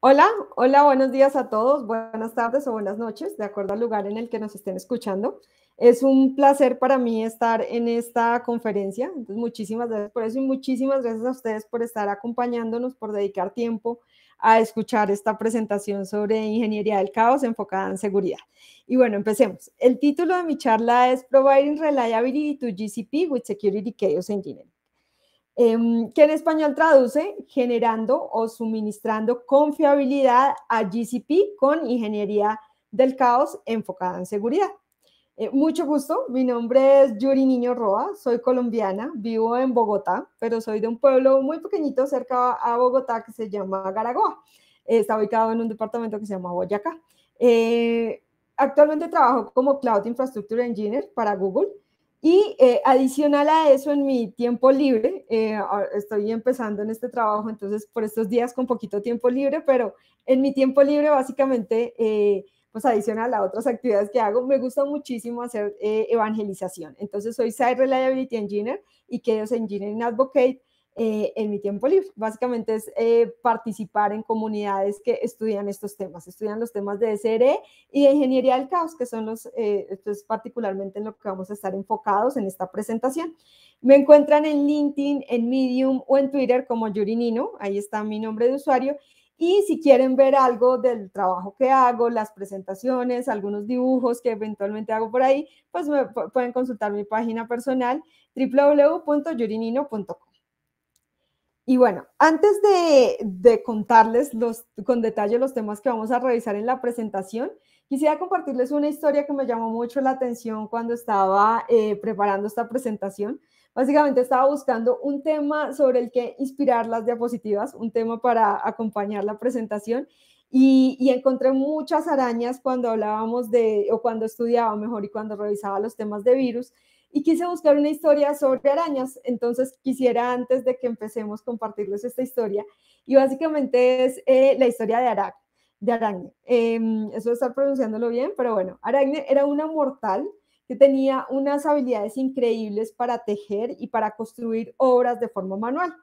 Hola, hola, buenos días a todos, buenas tardes o buenas noches, de acuerdo al lugar en el que nos estén escuchando. Es un placer para mí estar en esta conferencia, entonces muchísimas gracias por eso y muchísimas gracias a ustedes por estar acompañándonos, por dedicar tiempo a escuchar esta presentación sobre ingeniería del caos enfocada en seguridad. Y bueno, empecemos. El título de mi charla es Providing Reliability to GCP with Security Chaos Engineering. Em, que en español traduce generando o suministrando confiabilidad a GCP con ingeniería del caos enfocada en seguridad. Eh, mucho gusto, mi nombre es Yuri Niño Roa, soy colombiana, vivo en Bogotá, pero soy de un pueblo muy pequeñito cerca a Bogotá que se llama Garagoa. Eh, está ubicado en un departamento que se llama Boyacá. Eh, actualmente trabajo como Cloud Infrastructure Engineer para Google. Y eh, adicional a eso, en mi tiempo libre, eh, estoy empezando en este trabajo, entonces por estos días con poquito tiempo libre, pero en mi tiempo libre básicamente, eh, pues adicional a otras actividades que hago, me gusta muchísimo hacer evangelización. Entonces soy Site Reliability Engineer y Chaos Engineering Advocate eh, en mi tiempo libre. Básicamente es eh, participar en comunidades que estudian estos temas, estudian los temas de SRE y de ingeniería del caos, que son los, eh, esto es particularmente en lo que vamos a estar enfocados en esta presentación. Me encuentran en LinkedIn, en Medium o en Twitter como Yuri ahí está mi nombre de usuario. Y si quieren ver algo del trabajo que hago, las presentaciones, algunos dibujos que eventualmente hago por ahí, pues me pueden consultar mi página personal www.yurinino.com. Y bueno, antes de, contarles los, con detalle los temas que vamos a revisar en la presentación, quisiera compartirles una historia que me llamó mucho la atención cuando estaba eh, preparando esta presentación. Básicamente estaba buscando un tema sobre el que inspirar las diapositivas, un tema para acompañar la presentación y, y, encontré muchas arañas cuando hablábamos de, o cuando estudiaba mejor y cuando revisaba los temas de virus, y quise buscar una historia sobre arañas. Entonces quisiera antes de que empecemos compartirles esta historia y básicamente es eh, la historia de arac De em, eso de estar pronunciándolo bien, pero bueno, Aracne era una mortal que tenía unas habilidades increíbles para tejer y para construir obras de forma manual.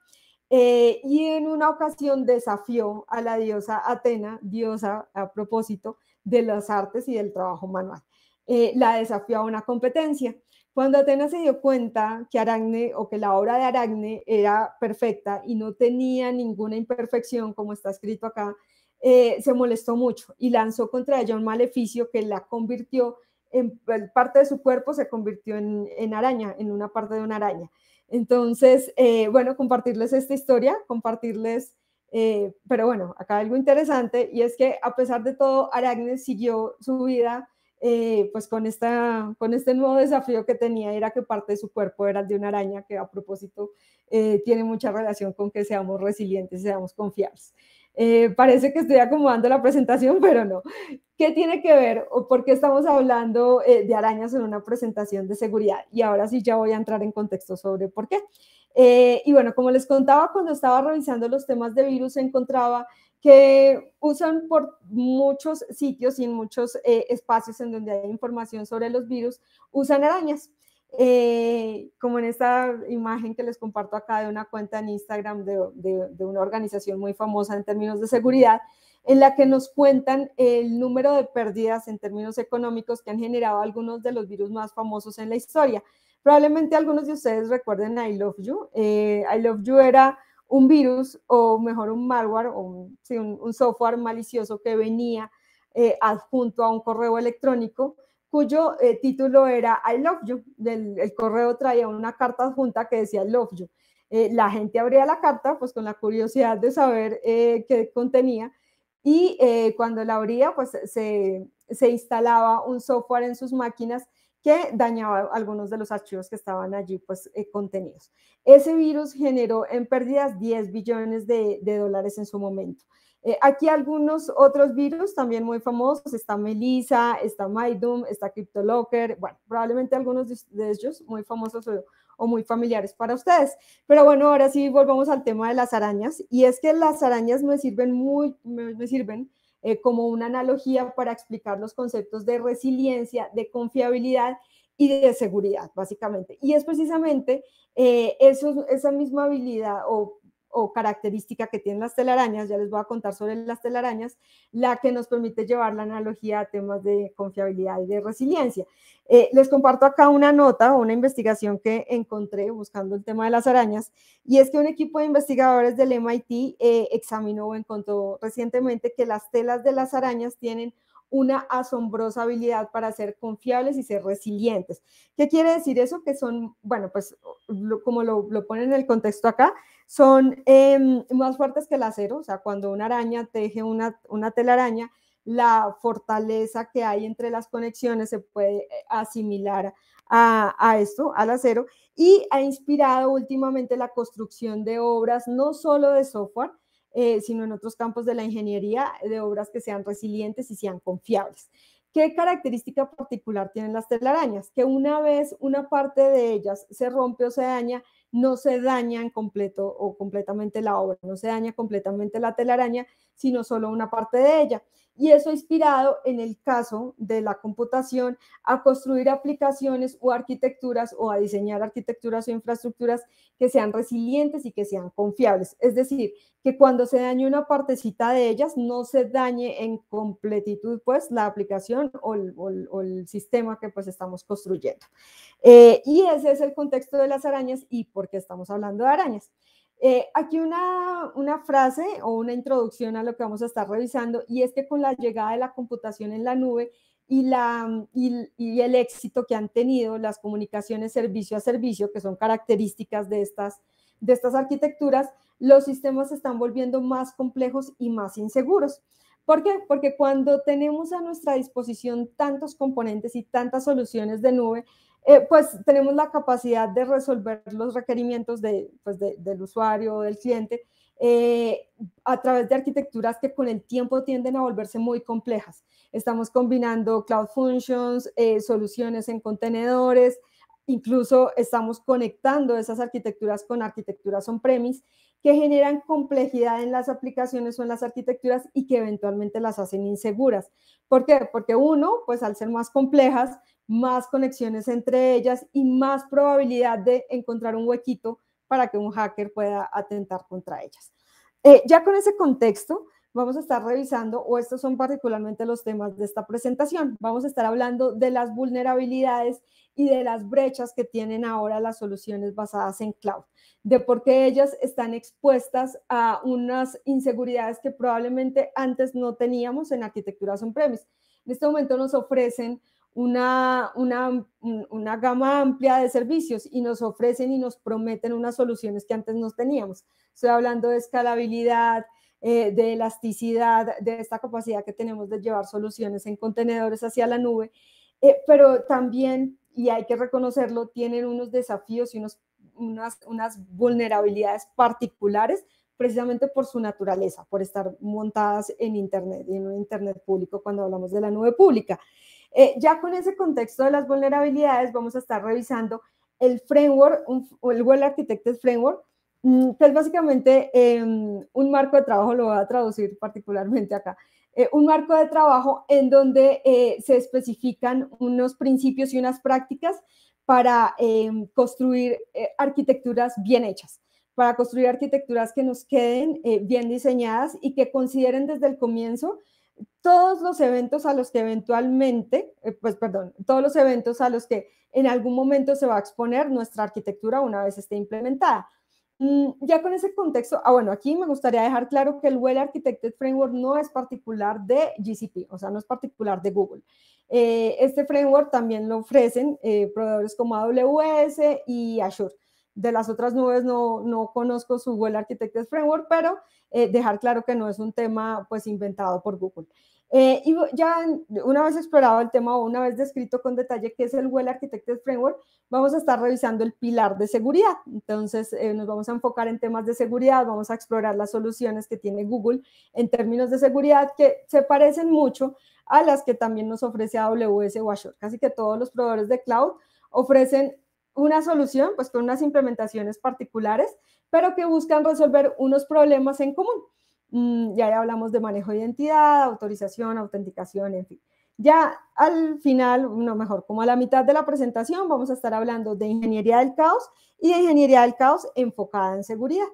Eh, y en una ocasión desafió a la diosa Atena, diosa a propósito de las artes y del trabajo manual. Eh, la desafió a una competencia cuando Atenas se dio cuenta que aragne o que la obra de aragne era perfecta y no tenía ninguna imperfección, como está escrito acá, eh, se molestó mucho y lanzó contra ella un maleficio que la convirtió en, parte de su cuerpo, se convirtió en, araña, en una parte de una araña. Entonces, eh, bueno, compartirles esta historia, compartirles, eh, pero bueno, acá algo interesante y es que a pesar de todo, Aracne siguió su vida eh, pues con, esta, con este nuevo desafío que tenía era que parte de su cuerpo era de una araña, que a propósito eh, tiene mucha relación con que seamos resilientes, seamos confiables. Eh, parece que estoy acomodando la presentación, pero no. ¿Qué tiene que ver o por qué estamos hablando de arañas en una presentación de seguridad? Y ahora sí ya voy a entrar en contexto sobre por qué. y bueno, como les contaba, cuando estaba revisando los temas de virus, encontraba que usan por muchos sitios y en muchos eh, espacios en donde hay información sobre los virus, usan arañas. Eh, como en esta imagen que les comparto acá de una cuenta en Instagram de, una organización muy famosa en términos de seguridad, en la que nos cuentan el número de pérdidas en términos económicos que han generado algunos de los virus más famosos en la historia. Probablemente algunos de ustedes recuerden I Love You. Eh, I Love You era un virus o mejor un malware o un, software malicioso que venía eh, adjunto a un correo electrónico cuyo eh, título era I love you. el correo traía una carta adjunta que decía I love you. Eh, la gente abría la carta pues con la curiosidad de saber qué contenía y cuando la abría pues se, se instalaba un software en sus máquinas que dañaba algunos de los archivos que estaban allí pues, eh, contenidos. Ese virus generó en pérdidas 10 billones de, dólares en su momento. Eh, aquí algunos otros virus también muy famosos, está Melissa, está Maidum, está CryptoLocker, bueno, probablemente algunos de, ellos muy famosos o, muy familiares para ustedes. Pero bueno, ahora sí volvamos al tema de las arañas, y es que las arañas me sirven muy, me sirven eh, como una analogía para explicar los conceptos de resiliencia, de confiabilidad y de seguridad, básicamente. Y es precisamente eh, esa misma habilidad o o característica que tienen las telarañas, ya les voy a contar sobre las telarañas, la que nos permite llevar la analogía a temas de confiabilidad y de resiliencia. Eh, les comparto acá una nota o una investigación que encontré buscando el tema de las arañas, y es que un equipo de investigadores del MIT eh, examinó o encontró recientemente que las telas de las arañas tienen una asombrosa habilidad para ser confiables y ser resilientes. ¿Qué quiere decir eso? Que son, bueno, pues como lo, ponen en el contexto acá, son em, más fuertes que el acero, o sea, cuando una araña teje una, una telaraña, la fortaleza que hay entre las conexiones se puede eh, asimilar a, esto, al acero, y ha inspirado últimamente la construcción de obras no solo de software, eh, sino en otros campos de la ingeniería, eh, de obras que sean resilientes y sean confiables. ¿Qué característica particular tienen las telarañas? Que una vez una parte de ellas se rompe o se daña, no se daña en completo o completamente la obra, no se daña completamente la telaraña, sino solo una parte de ella. Y eso ha inspirado en el caso de la computación a construir aplicaciones o arquitecturas o a diseñar arquitecturas o infraestructuras que sean resilientes y que sean confiables. Es decir, que cuando se dañe una partecita de ellas, no se dañe en completitud pues la aplicación o el, sistema que pues estamos construyendo. Eh, y ese es el contexto de las arañas y por qué estamos hablando de arañas. Eh, aquí una, una frase o una introducción a lo que vamos a estar revisando y es que con la llegada de la computación en la nube y, la, y, el éxito que han tenido las comunicaciones servicio a servicio, que son características de estas, de estas arquitecturas, los sistemas se están volviendo más complejos y más inseguros. ¿Por qué? Porque cuando tenemos a nuestra disposición tantos componentes y tantas soluciones de nube, eh, pues tenemos la capacidad de resolver los requerimientos pues, del usuario, o del cliente, eh, a través de arquitecturas que con el tiempo tienden a volverse muy complejas. Estamos combinando cloud functions, eh, soluciones en contenedores, incluso estamos conectando esas arquitecturas con arquitecturas on-premise que generan complejidad en las aplicaciones o en las arquitecturas y que eventualmente las hacen inseguras. ¿Por qué? Porque uno, pues al ser más complejas, más conexiones entre ellas y más probabilidad de encontrar un huequito para que un hacker pueda atentar contra ellas. Eh, ya con ese contexto, vamos a estar revisando, o estos son particularmente los temas de esta presentación, vamos a estar hablando de las vulnerabilidades y de las brechas que tienen ahora las soluciones basadas en cloud, de por qué ellas están expuestas a unas inseguridades que probablemente antes no teníamos en arquitecturas on-premise. En este momento nos ofrecen una, una, una, gama amplia de servicios y nos ofrecen y nos prometen unas soluciones que antes no teníamos. Estoy hablando de escalabilidad, eh, de elasticidad, de esta capacidad que tenemos de llevar soluciones en contenedores hacia la nube, eh, pero también, y hay que reconocerlo, tienen unos desafíos y unos, unas, vulnerabilidades particulares precisamente por su naturaleza, por estar montadas en Internet en un Internet público cuando hablamos de la nube pública. Eh, ya con ese contexto de las vulnerabilidades, vamos a estar revisando el framework, el Web Architected Framework, Mm, es pues, básicamente, em, un marco de trabajo, lo voy a traducir particularmente acá, eh, un marco de trabajo en donde eh, se especifican unos principios y unas prácticas para em, construir eh, arquitecturas bien hechas, para construir arquitecturas que nos queden bien diseñadas y que consideren desde el comienzo todos los eventos a los que eventualmente, pues perdón, todos los eventos a los que en algún momento se va a exponer nuestra arquitectura una vez esté implementada. Mm, ya con ese contexto, ah, bueno, aquí me gustaría dejar claro que el Well Architected Framework no es particular de GCP, o sea, no es particular de Google. Eh, este framework también lo ofrecen eh, proveedores como AWS y Azure. De las otras nubes no, conozco su Well Architected Framework, pero eh, dejar claro que no es un tema pues inventado por Google. Eh, y ya una vez explorado el tema o una vez descrito con detalle qué es el Well Architected Framework, vamos a estar revisando el pilar de seguridad. Entonces, eh, nos vamos a enfocar en temas de seguridad, vamos a explorar las soluciones que tiene Google en términos de seguridad que se parecen mucho a las que también nos ofrece AWS o Azure. Casi que todos los proveedores de cloud ofrecen una solución, pues con unas implementaciones particulares, pero que buscan resolver unos problemas en común. Mm, ya, hablamos de manejo de identidad, autorización, autenticación, en fin. Ya al final, no mejor, como a la mitad de la presentación, vamos a estar hablando de ingeniería del caos y de ingeniería del caos enfocada en seguridad.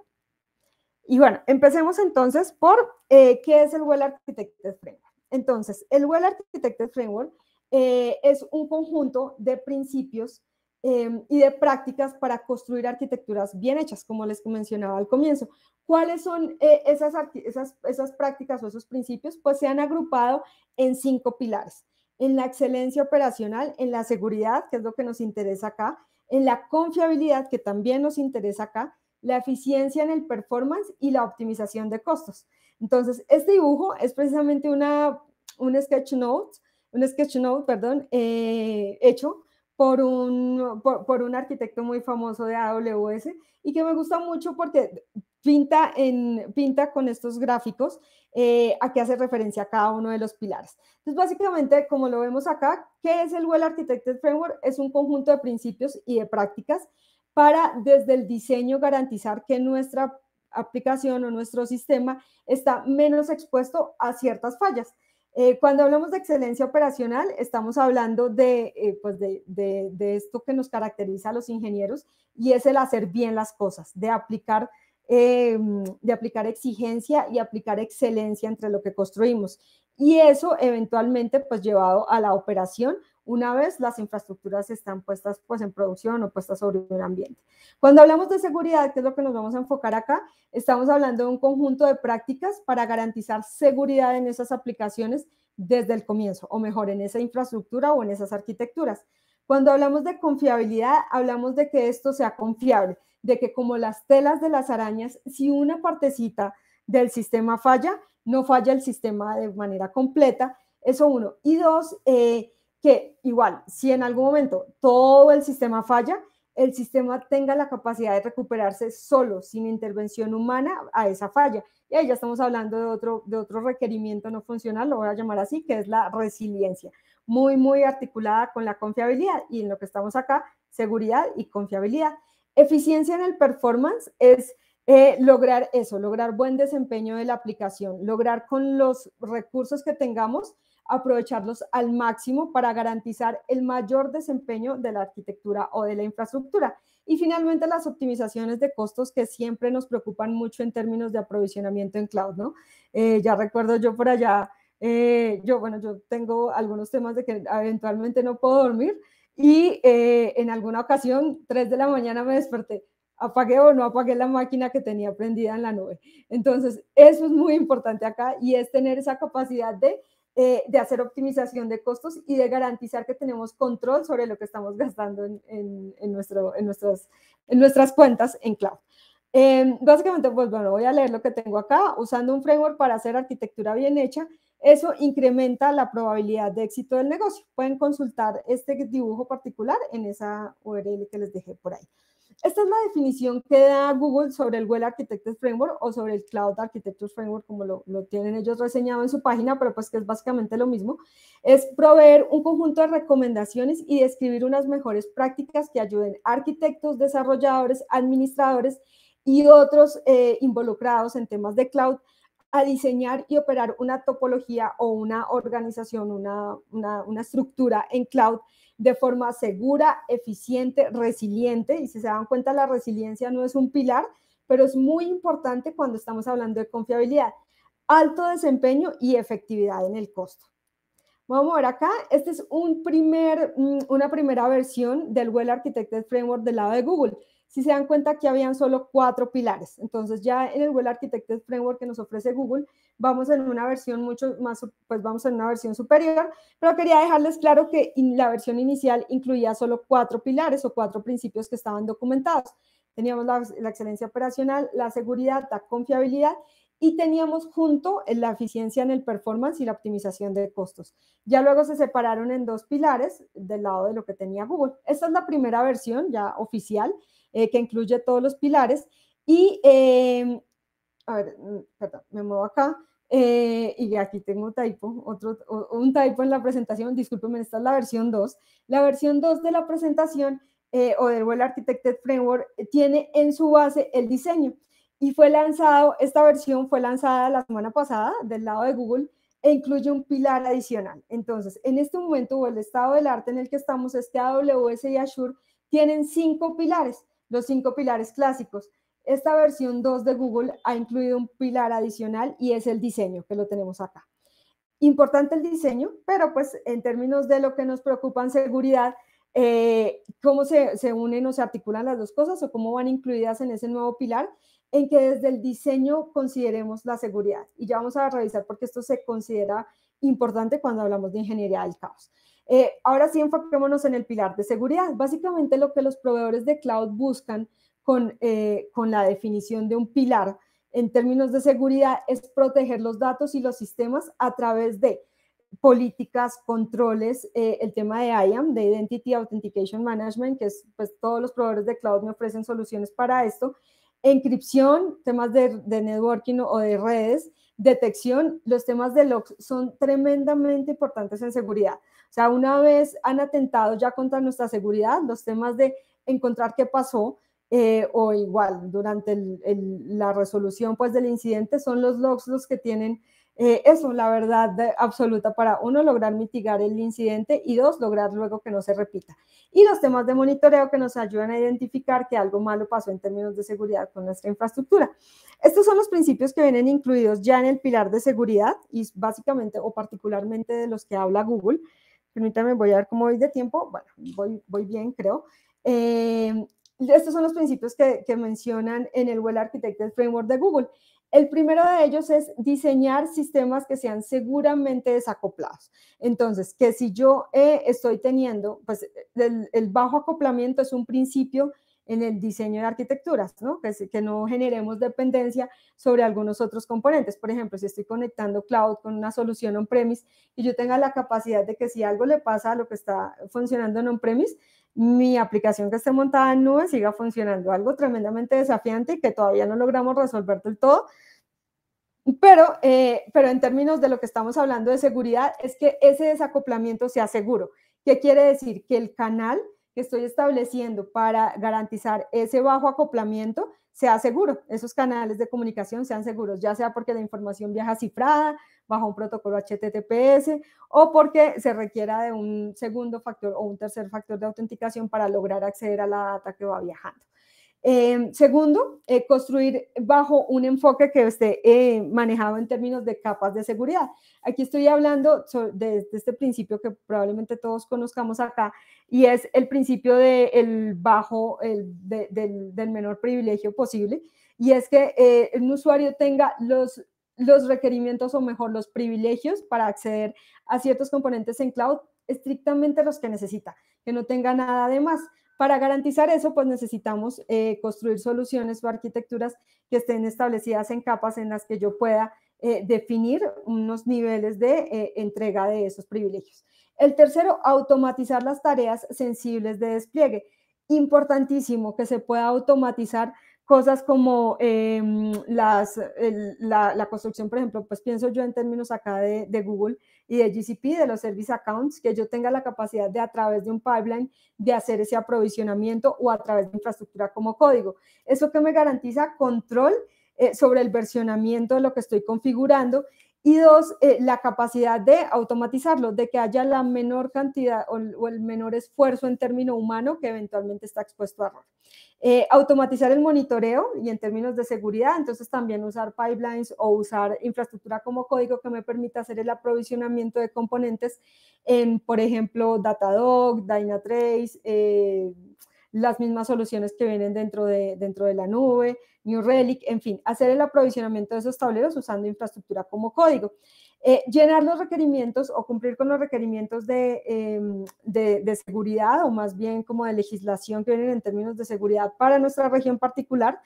Y bueno, empecemos entonces por eh, qué es el Well Architected Framework. Entonces, el Well Architected Framework eh, es un conjunto de principios Em, y de prácticas para construir arquitecturas bien hechas, como les mencionaba al comienzo. ¿Cuáles son eh, esas, esas, esas prácticas o esos principios? Pues se han agrupado en cinco pilares. En la excelencia operacional, en la seguridad, que es lo que nos interesa acá, en la confiabilidad, que también nos interesa acá, la eficiencia en el performance y la optimización de costos. Entonces, este dibujo es precisamente una, un sketch note, un sketch note, perdón, eh, hecho por un, arquitecto muy famoso de AWS y que me gusta mucho porque pinta, en, pinta con estos gráficos eh, a qué hace referencia cada uno de los pilares. Entonces, básicamente, como lo vemos acá, ¿qué es el Well Architected Framework? Es un conjunto de principios y de prácticas para desde el diseño garantizar que nuestra aplicación o nuestro sistema está menos expuesto a ciertas fallas. Eh, cuando hablamos de excelencia operacional, estamos hablando eh, pues de, esto que nos caracteriza a los ingenieros y es el hacer bien las cosas, de aplicar, em, de aplicar exigencia y aplicar excelencia entre lo que construimos. Y eso eventualmente pues llevado a la operación una vez las infraestructuras están puestas pues en producción o puestas sobre un ambiente. Cuando hablamos de seguridad, que es lo que nos vamos a enfocar acá, estamos hablando de un conjunto de prácticas para garantizar seguridad en esas aplicaciones desde el comienzo, o mejor, en esa infraestructura o en esas arquitecturas. Cuando hablamos de confiabilidad, hablamos de que esto sea confiable, de que como las telas de las arañas, si una partecita del sistema falla, no falla el sistema de manera completa. Eso uno. Y dos, eh, que igual, si en algún momento todo el sistema falla, el sistema tenga la capacidad de recuperarse solo, sin intervención humana, a esa falla. Y ahí ya estamos hablando de otro, de otro requerimiento no funcional, lo voy a llamar así, que es la resiliencia, muy, muy articulada con la confiabilidad. Y en lo que estamos acá, seguridad y confiabilidad. Eficiencia en el performance es eh, lograr eso, lograr buen desempeño de la aplicación, lograr con los recursos que tengamos aprovecharlos al máximo para garantizar el mayor desempeño de la arquitectura o de la infraestructura. Y finalmente, las optimizaciones de costos que siempre nos preocupan mucho en términos de aprovisionamiento en cloud, ¿no? Eh, ya recuerdo yo por allá, eh, yo, bueno, yo tengo algunos temas de que eventualmente no puedo dormir y eh, en alguna ocasión, 3 de la mañana me desperté, apagué o no apagué la máquina que tenía prendida en la nube. Entonces, eso es muy importante acá y es tener esa capacidad de eh, de hacer optimización de costos y de garantizar que tenemos control sobre lo que estamos gastando en, en, nuestro, en, nuestras, en nuestras cuentas en cloud. Em, básicamente, pues bueno, voy a leer lo que tengo acá. Usando un framework para hacer arquitectura bien hecha, eso incrementa la probabilidad de éxito del negocio. Pueden consultar este dibujo particular en esa URL que les dejé por ahí. Esta es la definición que da Google sobre el Well Architected Framework o sobre el Cloud Architecture Framework, como lo, tienen ellos reseñado en su página, pero pues que es básicamente lo mismo. Es proveer un conjunto de recomendaciones y describir unas mejores prácticas que ayuden arquitectos, desarrolladores, administradores y otros eh, involucrados en temas de cloud a diseñar y operar una topología o una organización, una estructura en cloud de forma segura, eficiente, resiliente. Y si se dan cuenta, la resiliencia no es un pilar, pero es muy importante cuando estamos hablando de confiabilidad. Alto desempeño y efectividad en el costo. Vamos a ver acá, esta es mm, una primera versión del Well Architected Framework del lado de Google si se dan cuenta que habían solo cuatro pilares. Entonces ya en el Google Architected Framework que nos ofrece Google, vamos en una versión mucho más, pues vamos en una versión superior, pero quería dejarles claro que la versión inicial incluía solo cuatro pilares o cuatro principios que estaban documentados. Teníamos la excelencia operacional, la seguridad, la confiabilidad y teníamos junto la eficiencia en el performance y la optimización de costos. Ya luego se separaron en dos pilares del lado de lo que tenía Google. Esta es la primera versión ya oficial eh, que incluye todos los pilares. Y, eh, a ver, mm, me muevo acá. Eh, y aquí tengo typo, otro, un typo en la presentación, discúlpenme, esta es la versión 2. La versión 2 de la presentación o del Well Architected Framework tiene en su base el diseño y fue lanzado, esta versión fue lanzada la semana pasada del lado de Google e incluye un pilar adicional. Entonces, en este momento o el estado del arte en el que estamos, este AWS y Azure tienen cinco pilares los cinco pilares clásicos. Esta versión 2 de Google ha incluido un pilar adicional y es el diseño, que lo tenemos acá. Importante el diseño, pero pues en términos de lo que nos preocupa en seguridad, eh, cómo se, se unen o se articulan las dos cosas o cómo van incluidas en ese nuevo pilar, en que desde el diseño consideremos la seguridad. Y ya vamos a revisar porque esto se considera importante cuando hablamos de ingeniería del caos. Eh, ahora sí enfoquémonos en el pilar de seguridad. Básicamente lo que los proveedores de cloud buscan con, eh, con la definición de un pilar en términos de seguridad es proteger los datos y los sistemas a través de políticas, controles, eh, el tema de IAM, de Identity Authentication Management, que es, pues todos los proveedores de cloud me ofrecen soluciones para esto, encripción, temas de networking o de redes, detección, los temas de logs son tremendamente importantes en seguridad. O sea, una vez han atentado ya contra nuestra seguridad, los temas de encontrar qué pasó, eh, o igual durante la resolución pues del incidente son los logs los que tienen eh, eso la verdad absoluta para uno lograr mitigar el incidente y dos lograr luego que no se repita y los temas de monitoreo que nos ayudan a identificar que algo malo pasó en términos de seguridad con nuestra infraestructura estos son los principios que vienen incluidos ya en el pilar de seguridad y básicamente o particularmente de los que habla Google Permítame, voy a ver cómo voy de tiempo. Bueno, voy, voy bien, creo. Em, estos son los principios que, mencionan en el Well Architected Framework de Google. El primero de ellos es diseñar sistemas que sean seguramente desacoplados. Entonces, que si yo eh, estoy teniendo, pues el, bajo acoplamiento es un principio en el diseño de arquitecturas, Que, que, no generemos dependencia sobre algunos otros componentes. Por ejemplo, si estoy conectando cloud con una solución on-premise y yo tenga la capacidad de que si algo le pasa a lo que está funcionando en on-premise, mi aplicación que esté montada en nube siga funcionando. Algo tremendamente desafiante y que todavía no logramos resolver del todo. Pero, eh, pero en términos de lo que estamos hablando de seguridad, es que ese desacoplamiento sea seguro. ¿Qué quiere decir? Que el canal que estoy estableciendo para garantizar ese bajo acoplamiento sea seguro, esos canales de comunicación sean seguros, ya sea porque la información viaja cifrada bajo un protocolo HTTPS o porque se requiera de un segundo factor o un tercer factor de autenticación para lograr acceder a la data que va viajando. Em, segundo, eh, construir bajo un enfoque que esté eh, manejado en términos de capas de seguridad. Aquí estoy hablando de, este principio que probablemente todos conozcamos acá y es el principio del bajo, del, menor privilegio posible y es que eh, un usuario tenga los, los requerimientos o mejor los privilegios para acceder a ciertos componentes en cloud estrictamente los que necesita, que no tenga nada de más. Para garantizar eso, pues necesitamos eh, construir soluciones o arquitecturas que estén establecidas en capas en las que yo pueda eh, definir unos niveles de eh, entrega de esos privilegios. El tercero, automatizar las tareas sensibles de despliegue. Importantísimo que se pueda automatizar cosas como em, las, la, construcción, por ejemplo, pues pienso yo en términos acá de, Google y de GCP, de los service accounts, que yo tenga la capacidad de a través de un pipeline de hacer ese aprovisionamiento o a través de infraestructura como código. Eso que me garantiza control eh, sobre el versionamiento de lo que estoy configurando y dos, eh, la capacidad de automatizarlo, de que haya la menor cantidad o, el menor esfuerzo en término humano que eventualmente está expuesto a error. Eh, automatizar el monitoreo y en términos de seguridad, entonces también usar pipelines o usar infraestructura como código que me permita hacer el aprovisionamiento de componentes en, por ejemplo, Datadog, Dynatrace, eh, las mismas soluciones que vienen dentro de, dentro de la nube, New Relic, en fin, hacer el aprovisionamiento de esos tableros usando infraestructura como código. Eh, llenar los requerimientos o cumplir con los requerimientos em, de, seguridad o más bien como de legislación que vienen en términos de seguridad para nuestra región particular.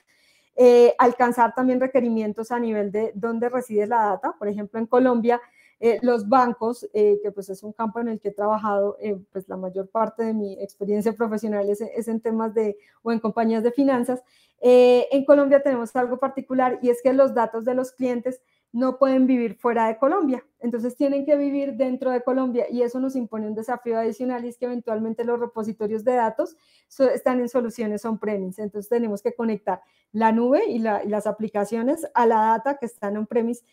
Eh, alcanzar también requerimientos a nivel de dónde reside la data. Por ejemplo, en Colombia eh, los bancos, eh, que pues es un campo en el que he trabajado, eh, pues la mayor parte de mi experiencia profesional es, en temas de o en compañías de finanzas. en Colombia tenemos algo particular y es que los datos de los clientes no pueden vivir fuera de Colombia, entonces tienen que vivir dentro de Colombia y eso nos impone un desafío adicional y es que eventualmente los repositorios de datos están en soluciones on-premise, entonces tenemos que conectar la nube y, las aplicaciones a la data que están on-premise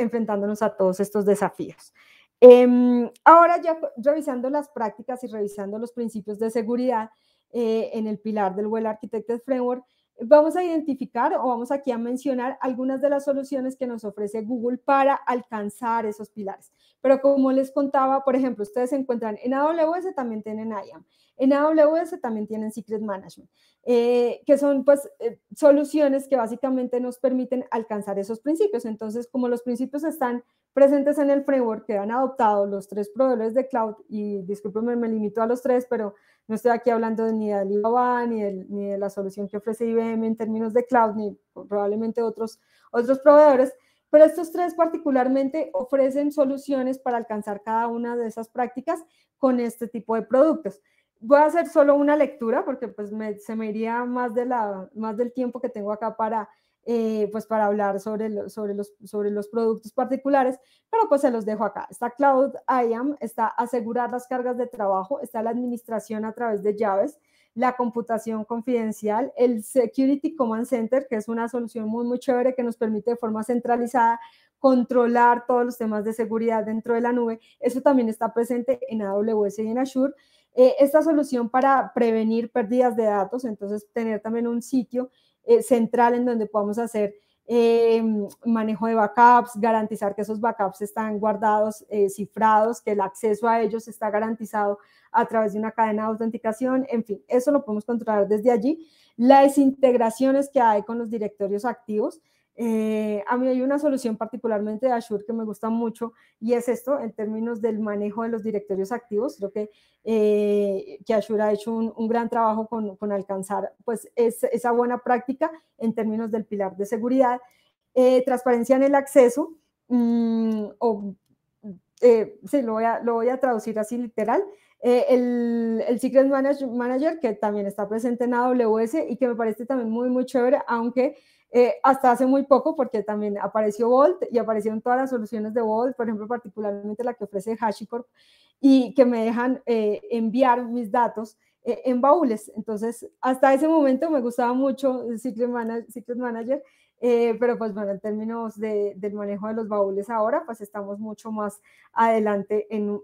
enfrentándonos a todos estos desafíos. Em, ahora ya revisando las prácticas y revisando los principios de seguridad eh, en el pilar del Well Architected Framework, vamos a identificar o vamos aquí a mencionar algunas de las soluciones que nos ofrece Google para alcanzar esos pilares. Pero como les contaba, por ejemplo, ustedes se encuentran en AWS, también tienen IAM. En AWS también tienen Secret Management, eh, que son pues eh, soluciones que básicamente nos permiten alcanzar esos principios. Entonces, como los principios están presentes en el framework que han adoptado los tres proveedores de cloud, y discúlpenme, me limito a los tres, pero no estoy aquí hablando ni de Alibaba, ni de, ni de la solución que ofrece IBM en términos de cloud, ni probablemente otros, otros proveedores, pero estos tres particularmente ofrecen soluciones para alcanzar cada una de esas prácticas con este tipo de productos. Voy a hacer solo una lectura porque pues se me iría más, de la, más del tiempo que tengo acá para eh, pues para hablar sobre, sobre, los, sobre los productos particulares, pero pues se los dejo acá. Está Cloud IAM, está asegurar las cargas de trabajo, está la administración a través de llaves, la computación confidencial, el Security Command Center, que es una solución muy, muy chévere que nos permite de forma centralizada controlar todos los temas de seguridad dentro de la nube. Eso también está presente en AWS y en Azure. Eh, esta solución para prevenir pérdidas de datos, entonces tener también un sitio eh, central en donde podamos hacer eh, manejo de backups, garantizar que esos backups están guardados, eh, cifrados, que el acceso a ellos está garantizado a través de una cadena de autenticación, en fin, eso lo podemos controlar desde allí. Las integraciones que hay con los directorios activos, eh, a mí hay una solución particularmente de Azure que me gusta mucho y es esto en términos del manejo de los directorios activos. Creo que, eh, que Azure ha hecho un, gran trabajo con, alcanzar pues, es, esa buena práctica en términos del pilar de seguridad. Eh, transparencia en el acceso, mm, eh, sí, lo voy, a, traducir así literal, eh, el, el, Secret Manager, que también está presente en AWS y que me parece también muy, muy chévere, aunque eh, hasta hace muy poco, porque también apareció Vault y aparecieron todas las soluciones de Vault, por ejemplo, particularmente la que ofrece HashiCorp, y que me dejan enviar mis datos en baúles. Entonces, hasta ese momento me gustaba mucho el Secret, Manager, Secret Manager eh, pero pues bueno, en términos del manejo de los baúles ahora, pues estamos mucho más adelante en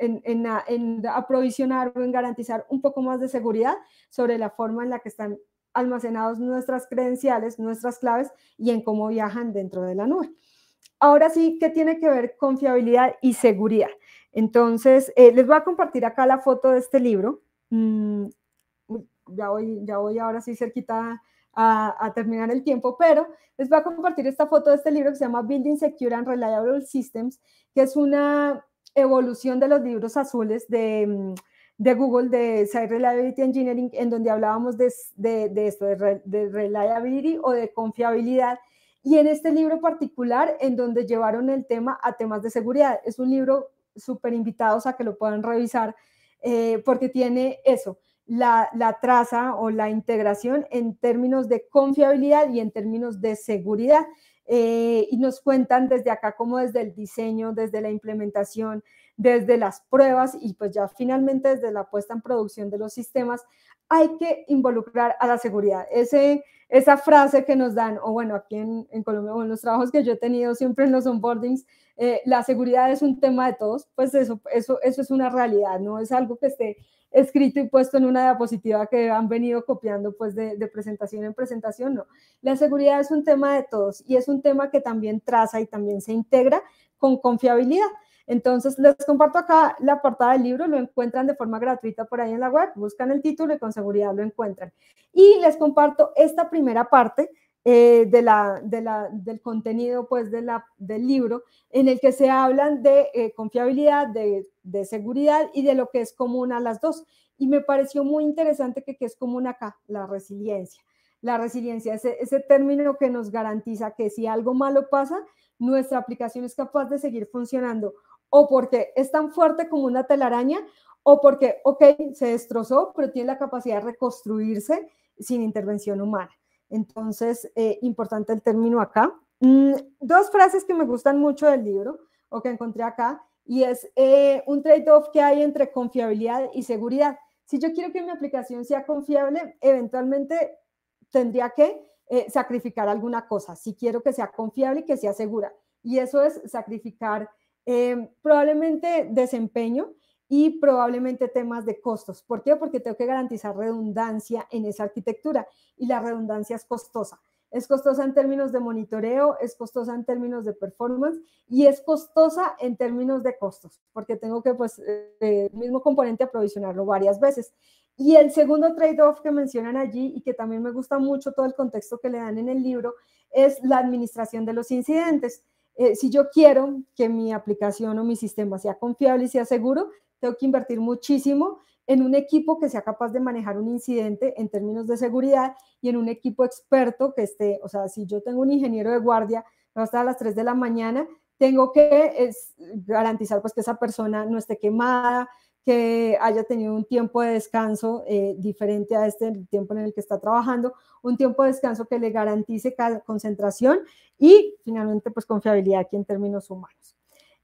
en, aprovisionar o en garantizar un poco más de seguridad sobre la forma en la que están almacenados nuestras credenciales, nuestras claves y en cómo viajan dentro de la nube. Ahora sí, ¿qué tiene que ver confiabilidad y seguridad? Entonces, eh, les voy a compartir acá la foto de este libro. Mm, ya, voy, ya voy ahora sí cerquita a, terminar el tiempo, pero les va a compartir esta foto de este libro que se llama Building Secure and Reliable Systems, que es una evolución de los libros azules de, mm, Google, de Site Reliability Engineering, en donde hablábamos de, de, esto, de, reliability o de confiabilidad. Y en este libro particular, en donde llevaron el tema a temas de seguridad. Es un libro súper invitados a que lo puedan revisar, eh, porque tiene eso, la, traza o la integración en términos de confiabilidad y en términos de seguridad. Eh, y nos cuentan desde acá como desde el diseño, desde la implementación, desde las pruebas y pues ya finalmente desde la puesta en producción de los sistemas, hay que involucrar a la seguridad. Ese, esa frase que nos dan, o bueno, aquí en, Colombia, o en los trabajos que yo he tenido siempre en los onboardings, eh, la seguridad es un tema de todos, pues eso, eso, eso es una realidad, no es algo que esté escrito y puesto en una diapositiva que han venido copiando pues de, de, presentación en presentación, no. La seguridad es un tema de todos y es un tema que también traza y también se integra con confiabilidad. Entonces, les comparto acá la portada del libro, lo encuentran de forma gratuita por ahí en la web, buscan el título y con seguridad lo encuentran. Y les comparto esta primera parte eh, de la, del contenido pues, de la, del libro, en el que se hablan de eh, confiabilidad, de, seguridad y de lo que es común a las dos. Y me pareció muy interesante que, es común acá, la resiliencia. La resiliencia, es ese término que nos garantiza que si algo malo pasa, nuestra aplicación es capaz de seguir funcionando o porque es tan fuerte como una telaraña, o porque, ok, se destrozó, pero tiene la capacidad de reconstruirse sin intervención humana. Entonces, eh, importante el término acá. Mm, dos frases que me gustan mucho del libro o que encontré acá, y es eh, un trade-off que hay entre confiabilidad y seguridad. Si yo quiero que mi aplicación sea confiable, eventualmente tendría que eh, sacrificar alguna cosa, si quiero que sea confiable y que sea segura. Y eso es sacrificar Em, probablemente desempeño y probablemente temas de costos. ¿Por qué? Porque tengo que garantizar redundancia en esa arquitectura y la redundancia es costosa. Es costosa en términos de monitoreo, es costosa en términos de performance y es costosa en términos de costos, porque tengo que, pues, eh, el mismo componente aprovisionarlo varias veces. Y el segundo trade-off que mencionan allí y que también me gusta mucho todo el contexto que le dan en el libro es la administración de los incidentes. Eh, si yo quiero que mi aplicación o mi sistema sea confiable y sea seguro, tengo que invertir muchísimo en un equipo que sea capaz de manejar un incidente en términos de seguridad y en un equipo experto que esté, o sea, si yo tengo un ingeniero de guardia, hasta a las 3 de la mañana, tengo que garantizar pues que esa persona no esté quemada, que haya tenido un tiempo de descanso eh, diferente a este tiempo en el que está trabajando, un tiempo de descanso que le garantice concentración y finalmente pues confiabilidad aquí en términos humanos.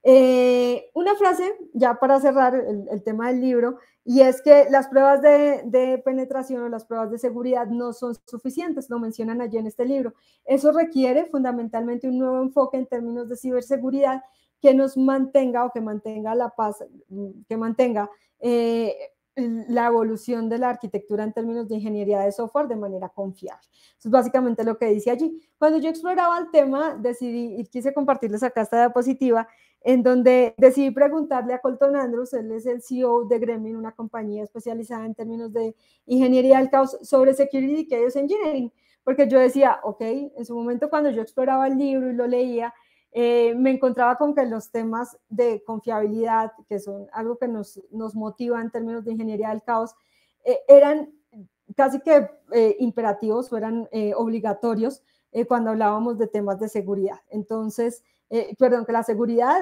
Eh, una frase ya para cerrar el, tema del libro y es que las pruebas de, de, penetración o las pruebas de seguridad no son suficientes, lo mencionan allí en este libro. Eso requiere fundamentalmente un nuevo enfoque en términos de ciberseguridad que nos mantenga o que mantenga la paz, mm, que mantenga eh, la evolución de la arquitectura en términos de ingeniería de software de manera confiable. Eso es básicamente lo que dice allí. Cuando yo exploraba el tema, decidí y quise compartirles acá esta diapositiva, en donde decidí preguntarle a Colton Andrews, él es el CEO de Gremlin, una compañía especializada en términos de ingeniería del caos sobre Security Chaos Engineering, porque yo decía, ok, en su momento cuando yo exploraba el libro y lo leía, eh, me encontraba con que los temas de confiabilidad, que son algo que nos, motiva en términos de ingeniería del caos, eh, eran casi que eh, imperativos o eran obligatorios cuando hablábamos de temas de seguridad. Entonces, perdón, que la seguridad,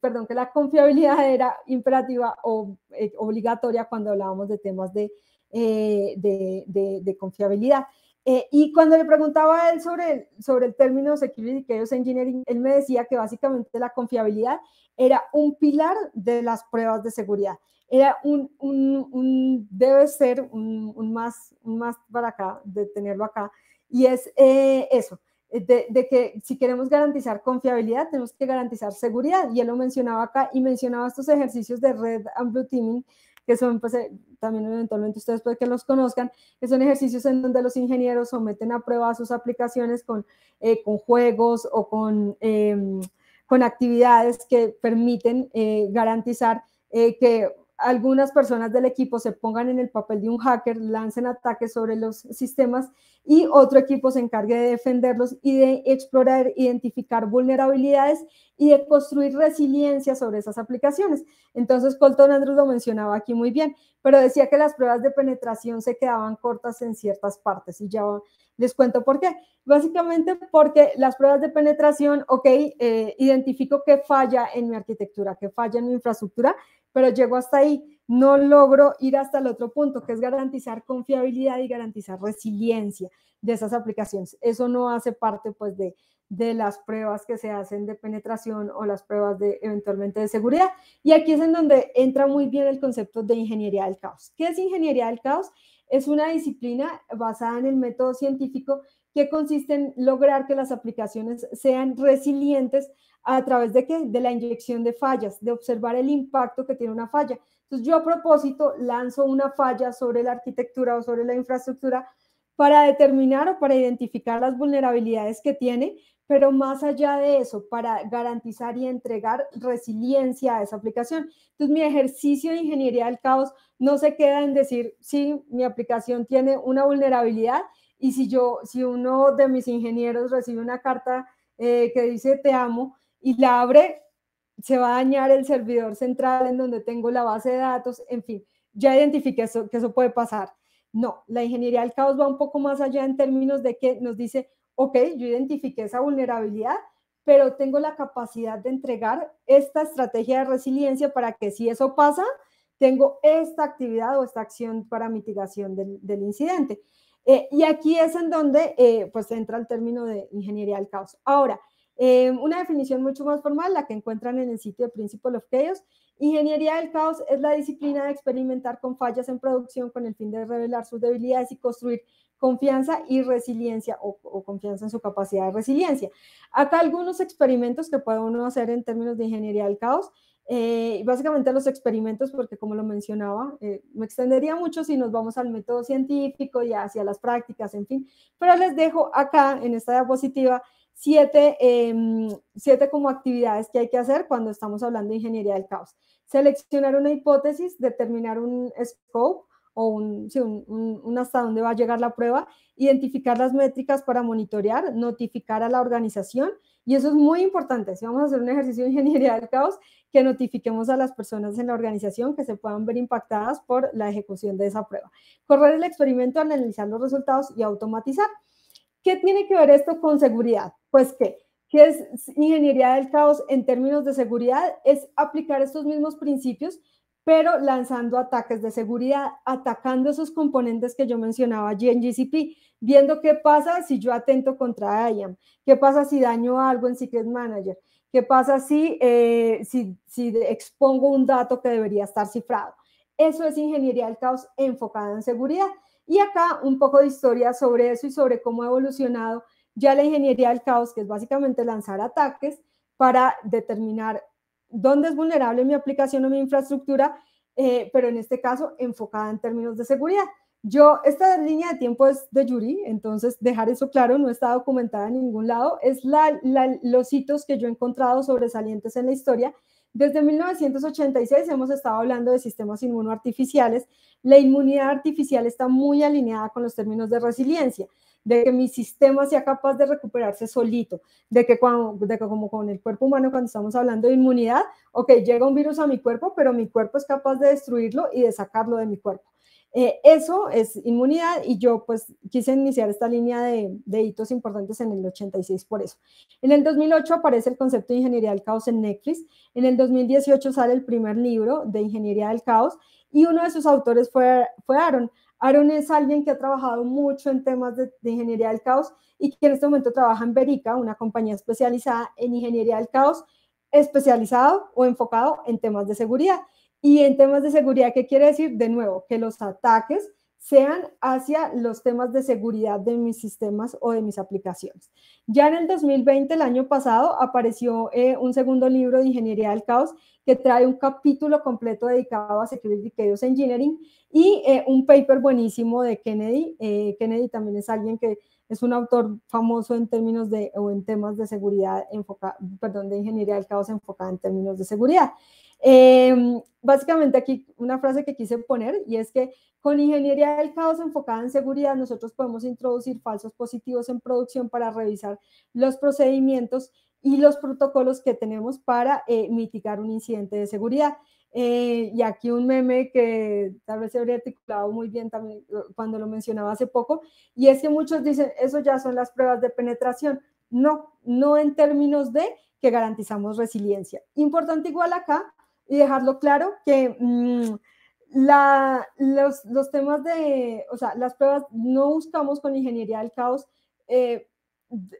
perdón, que la confiabilidad era imperativa o obligatoria cuando hablábamos de temas de, de confiabilidad. Eh, y cuando le preguntaba a él sobre el, sobre el término Security Chaos Engineering, él me decía que básicamente la confiabilidad era un pilar de las pruebas de seguridad. Era un, un, debe ser un, más, un más para acá, de tenerlo acá. Y es eh, eso, de, de, que si queremos garantizar confiabilidad, tenemos que garantizar seguridad. Y él lo mencionaba acá y mencionaba estos ejercicios de red and blue teaming que son pues, eh, también eventualmente ustedes pueden que los conozcan, son ejercicios en donde los ingenieros someten a prueba sus aplicaciones con, eh, juegos o con, em, con actividades que permiten eh, garantizar que algunas personas del equipo se pongan en el papel de un hacker, lancen ataques sobre los sistemas y otro equipo se encargue de defenderlos y de explorar, identificar vulnerabilidades y de construir resiliencia sobre esas aplicaciones. Entonces, Colton Andrews lo mencionaba aquí muy bien, pero decía que las pruebas de penetración se quedaban cortas en ciertas partes y ya les cuento por qué. Básicamente porque las pruebas de penetración, ok, eh, identifico que falla en mi arquitectura, que falla en mi infraestructura, pero llego hasta ahí no logro ir hasta el otro punto, que es garantizar confiabilidad y garantizar resiliencia de esas aplicaciones. Eso no hace parte pues de, las pruebas que se hacen de penetración o las pruebas de eventualmente de seguridad. Y aquí es en donde entra muy bien el concepto de ingeniería del caos. ¿Qué es ingeniería del caos? Es una disciplina basada en el método científico que consiste en lograr que las aplicaciones sean resilientes a través de qué? De la inyección de fallas, de observar el impacto que tiene una falla, entonces yo a propósito lanzo una falla sobre la arquitectura o sobre la infraestructura para determinar o para identificar las vulnerabilidades que tiene, pero más allá de eso, para garantizar y entregar resiliencia a esa aplicación. Entonces, mi ejercicio de ingeniería del caos no se queda en decir si mi aplicación tiene una vulnerabilidad y si yo, si uno de mis ingenieros recibe una carta eh, que dice te amo y la abre, se va a dañar el servidor central en donde tengo la base de datos, en fin, ya identifique eso, que eso puede pasar. No, la ingeniería del caos va un poco más allá en términos de que nos dice, ok, yo identifique esa vulnerabilidad, pero tengo la capacidad de entregar esta estrategia de resiliencia para que si eso pasa, tengo esta actividad o esta acción para mitigación del, incidente. Eh, y aquí es en donde eh, pues entra el término de ingeniería del caos. Ahora, eh, una definición mucho más formal, la que encuentran en el sitio de Principle of Chaos. Ingeniería del caos es la disciplina de experimentar con fallas en producción con el fin de revelar sus debilidades y construir confianza y resiliencia o, confianza en su capacidad de resiliencia. Acá algunos experimentos que puede uno hacer en términos de ingeniería del caos. Eh, básicamente los experimentos, porque como lo mencionaba, eh, me extendería mucho si nos vamos al método científico y hacia las prácticas, en fin, pero les dejo acá en esta diapositiva siete, em, siete como actividades que hay que hacer cuando estamos hablando de ingeniería del caos. Seleccionar una hipótesis, determinar un scope o un, un, hasta dónde va a llegar la prueba, identificar las métricas para monitorear, notificar a la organización y eso es muy importante. Si vamos a hacer un ejercicio de ingeniería del caos, que notifiquemos a las personas en la organización que se puedan ver impactadas por la ejecución de esa prueba. Correr el experimento, analizar los resultados y automatizar. ¿Qué tiene que ver esto con seguridad? pues que ¿Qué es ingeniería del caos en términos de seguridad? Es aplicar estos mismos principios, pero lanzando ataques de seguridad, atacando esos componentes que yo mencionaba allí en GCP, viendo qué pasa si yo atento contra IAM, qué pasa si daño algo en Secret Manager, qué pasa si, eh, si, si expongo un dato que debería estar cifrado. Eso es ingeniería del caos enfocada en seguridad. Y acá un poco de historia sobre eso y sobre cómo ha evolucionado ya la ingeniería del caos, que es básicamente lanzar ataques para determinar dónde es vulnerable mi aplicación o mi infraestructura, eh, pero en este caso enfocada en términos de seguridad. Yo, esta línea de tiempo es de Yuri, entonces dejar eso claro, no está documentada en ningún lado, es los hitos que yo he encontrado sobresalientes en la historia. Desde 1986 hemos estado hablando de sistemas inmunoartificiales. La inmunidad artificial está muy alineada con los términos de resiliencia de que mi sistema sea capaz de recuperarse solito, de que, cuando, de como con el cuerpo humano, cuando estamos hablando de inmunidad, ok, llega un virus a mi cuerpo, pero mi cuerpo es capaz de destruirlo y de sacarlo de mi cuerpo. Eh, eso es inmunidad y yo pues quise iniciar esta línea de, de, hitos importantes en el 86 por eso. En el 2008 aparece el concepto de ingeniería del caos en Netflix, en el 2018 sale el primer libro de ingeniería del caos y uno de sus autores fue, fue Aaron. Aaron es alguien que ha trabajado mucho en temas de, ingeniería del caos y que en este momento trabaja en Verica, una compañía especializada en ingeniería del caos, especializado o enfocado en temas de seguridad. Y en temas de seguridad, ¿qué quiere decir? De nuevo, que los ataques sean hacia los temas de seguridad de mis sistemas o de mis aplicaciones. Ya en el 2020, el año pasado, apareció eh, un segundo libro de Ingeniería del Caos que trae un capítulo completo dedicado a Security Chaos Engineering y eh, un paper buenísimo de Kennedy. Eh, Kennedy también es alguien que es un autor famoso en términos de, en temas de seguridad, enfoca, perdón, de Ingeniería del Caos enfocada en términos de seguridad. Em, básicamente aquí una frase que quise poner y es que con ingeniería del caos enfocada en seguridad nosotros podemos introducir falsos positivos en producción para revisar los procedimientos y los protocolos que tenemos para eh, mitigar un incidente de seguridad. Eh, y aquí un meme que tal vez se habría articulado muy bien también cuando lo mencionaba hace poco, y es que muchos dicen, eso ya son las pruebas de penetración. No, no en términos de que garantizamos resiliencia. Importante igual acá y dejarlo claro que mm, la, los, los, temas de, o sea, las pruebas, no buscamos con ingeniería del caos eh,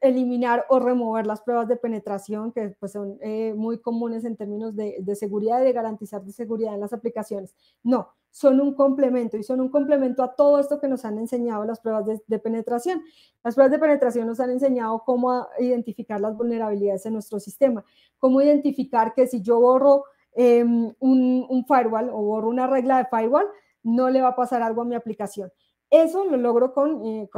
eliminar o remover las pruebas de penetración, que pues, son eh, muy comunes en términos de, de, seguridad y de garantizar de seguridad en las aplicaciones. No, son un complemento y son un complemento a todo esto que nos han enseñado las pruebas de, de penetración. Las pruebas de penetración nos han enseñado cómo identificar las vulnerabilidades en nuestro sistema, cómo identificar que si yo borro Em, un, firewall o una regla de firewall, no le va a pasar algo a mi aplicación. Eso lo logro con, eh,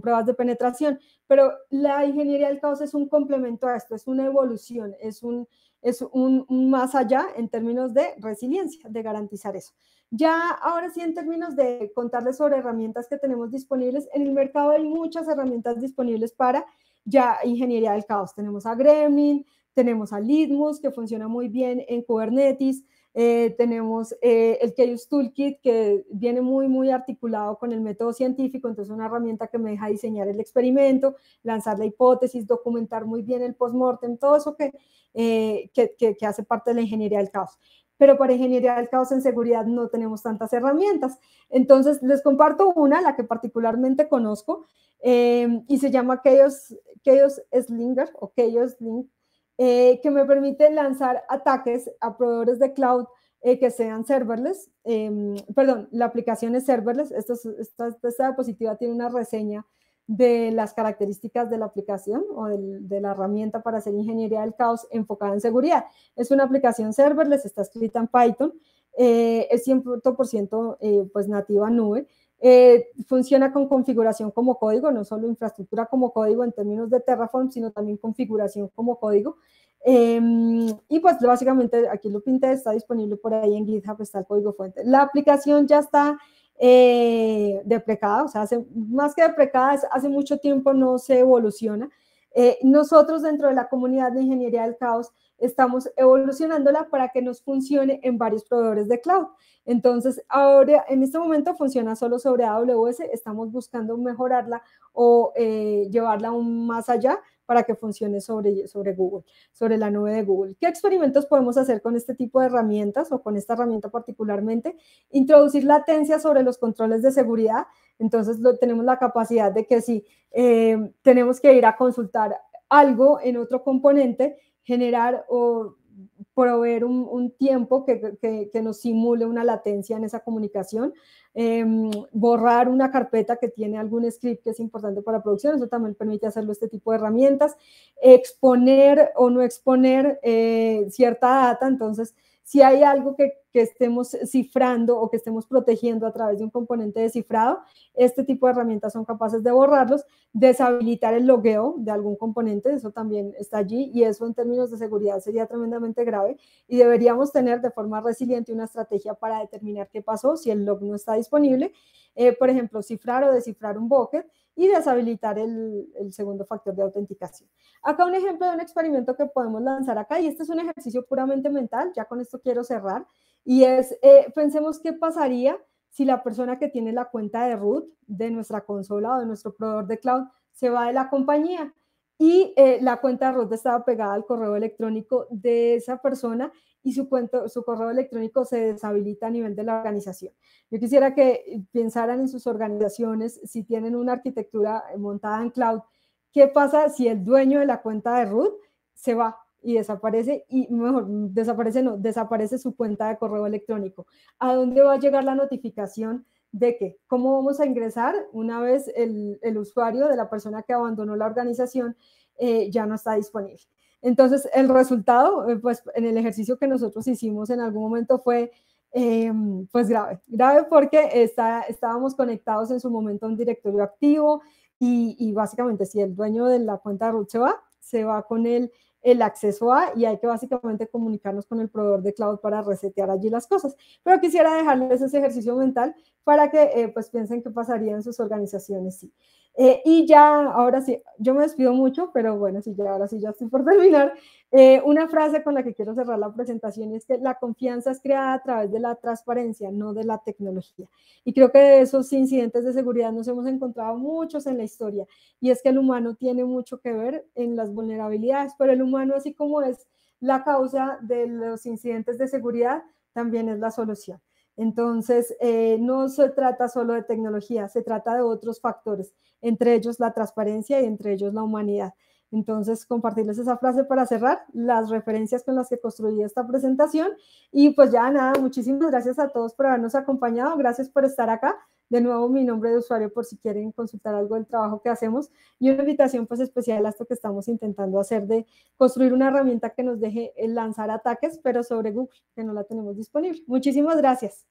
pruebas de penetración, pero la ingeniería del caos es un complemento a esto, es una evolución, es un, es un, más allá en términos de resiliencia, de garantizar eso. Ya ahora sí, en términos de contarles sobre herramientas que tenemos disponibles, en el mercado hay muchas herramientas disponibles para ya ingeniería del caos. Tenemos a Gremlin, tenemos a que funciona muy bien en Kubernetes, eh, tenemos eh, el Chaos Toolkit, que viene muy, muy articulado con el método científico, entonces una herramienta que me deja diseñar el experimento, lanzar la hipótesis, documentar muy bien el postmortem, todo eso eh, que, que, que, hace parte de la ingeniería del caos pero para ingeniería del caos en seguridad no tenemos tantas herramientas. Entonces, les comparto una, la que particularmente conozco, y se llama Chaos, Chaos Slinger o Chaos Link eh, que me permite lanzar ataques a proveedores de cloud eh, que sean serverless. Em, perdón, la aplicación es serverless. esta, diapositiva tiene una reseña de las características de la aplicación o de, la herramienta para hacer ingeniería del caos enfocada en seguridad. Es una aplicación serverless, está escrita en Python, eh, es 100% pues nativa nube eh, funciona con configuración como código, no solo infraestructura como código en términos de Terraform, sino también configuración como código. Em, y pues básicamente aquí lo pinté, está disponible por ahí en GitHub, está el código fuente. La aplicación ya está eh, deprecada, o sea, más que deprecada, hace mucho tiempo no se evoluciona. Eh, nosotros dentro de la comunidad de ingeniería del caos, estamos evolucionándola para que nos funcione en varios proveedores de cloud. Entonces, ahora en este momento funciona solo sobre AWS, estamos buscando mejorarla o eh, llevarla aún más allá para que funcione sobre, sobre Google, sobre la nube de Google. ¿Qué experimentos podemos hacer con este tipo de herramientas o con esta herramienta particularmente? Introducir latencia sobre los controles de seguridad. Entonces, lo, tenemos la capacidad de que si eh, tenemos que ir a consultar algo en otro componente, generar o proveer un, tiempo que, que, nos simule una latencia en esa comunicación, em, borrar una carpeta que tiene algún script que es importante para producción, eso también permite hacerlo este tipo de herramientas, exponer o no exponer eh, cierta data, entonces si hay algo que, que estemos cifrando o que estemos protegiendo a través de un componente descifrado, este tipo de herramientas son capaces de borrarlos, deshabilitar el logueo de algún componente, eso también está allí y eso en términos de seguridad sería tremendamente grave y deberíamos tener de forma resiliente una estrategia para determinar qué pasó si el log no está disponible, eh, por ejemplo, cifrar o descifrar un bucket y deshabilitar el, el, segundo factor de autenticación. Acá un ejemplo de un experimento que podemos lanzar acá, y este es un ejercicio puramente mental, ya con esto quiero cerrar, y es, eh, pensemos qué pasaría si la persona que tiene la cuenta de root de nuestra consola o de nuestro proveedor de cloud se va de la compañía y eh, la cuenta de root estaba pegada al correo electrónico de esa persona y su, su correo electrónico se deshabilita a nivel de la organización. Yo quisiera que pensaran en sus organizaciones, si tienen una arquitectura montada en cloud, ¿qué pasa si el dueño de la cuenta de root se va y desaparece, y mejor, desaparece no, desaparece su cuenta de correo electrónico. ¿A dónde va a llegar la notificación de qué? cómo vamos a ingresar una vez el, usuario de la persona que abandonó la organización eh, ya no está disponible? Entonces, el resultado, eh, pues en el ejercicio que nosotros hicimos en algún momento fue... Em, pues grave, grave porque está, estábamos conectados en su momento a un directorio activo, y, básicamente si el dueño de la cuenta Ruth se va, se va con él el acceso a y hay que básicamente comunicarnos con el proveedor de cloud para resetear allí las cosas. Pero quisiera dejarles ese ejercicio mental para que eh, pues piensen qué pasaría en sus organizaciones. Sí. Eh, y ya, ahora sí, yo me despido mucho, pero bueno, sí, ya, ahora sí, ya estoy por terminar. Eh, una frase con la que quiero cerrar la presentación es que la confianza es creada a través de la transparencia, no de la tecnología. Y creo que de esos incidentes de seguridad nos hemos encontrado muchos en la historia. Y es que el humano tiene mucho que ver en las vulnerabilidades, pero el humano, así como es la causa de los incidentes de seguridad, también es la solución. Entonces, eh, no se trata solo de tecnología, se trata de otros factores, entre ellos la transparencia y entre ellos la humanidad. Entonces, compartirles esa frase para cerrar, las referencias con las que construí esta presentación. Y pues ya nada, muchísimas gracias a todos por habernos acompañado, gracias por estar acá de nuevo mi nombre de usuario por si quieren consultar algo del trabajo que hacemos y una invitación pues especial a esto que estamos intentando hacer de construir una herramienta que nos deje lanzar ataques, pero sobre Google, que no la tenemos disponible. Muchísimas gracias.